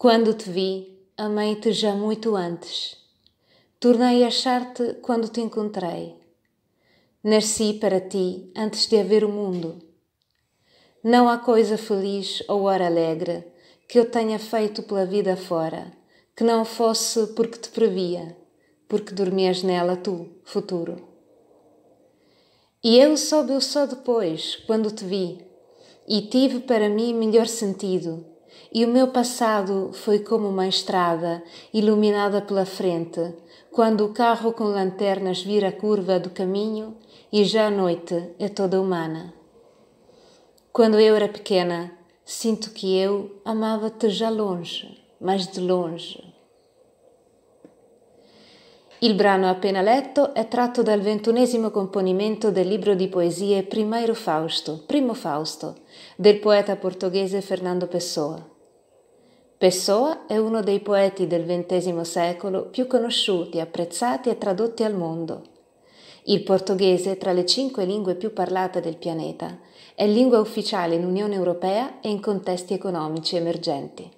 Quando te vi, amei-te já muito antes. Tornei a achar-te quando te encontrei. Nasci para ti antes de haver o mundo. Não há coisa feliz ou hora alegre que eu tenha feito pela vida fora, que não fosse porque te previa, porque dormias nela tu, futuro. E eu soube-o só depois, quando te vi, e tive para mim melhor sentido e o meu passado foi como uma estrada iluminada pela frente, quando o carro com lanternas vira a curva do caminho e já a noite é toda humana. Quando eu era pequena, sinto que eu amava-te já longe, mas de longe. Il brano appena letto è tratto dal ventunesimo componimento del libro di poesie Primeiro Fausto, Primo Fausto, del poeta portoghese Fernando Pessoa. Pessoa è uno dei poeti del XX secolo più conosciuti, apprezzati e tradotti al mondo. Il portoghese, tra le cinque lingue più parlate del pianeta, è lingua ufficiale in Unione Europea e in contesti economici emergenti.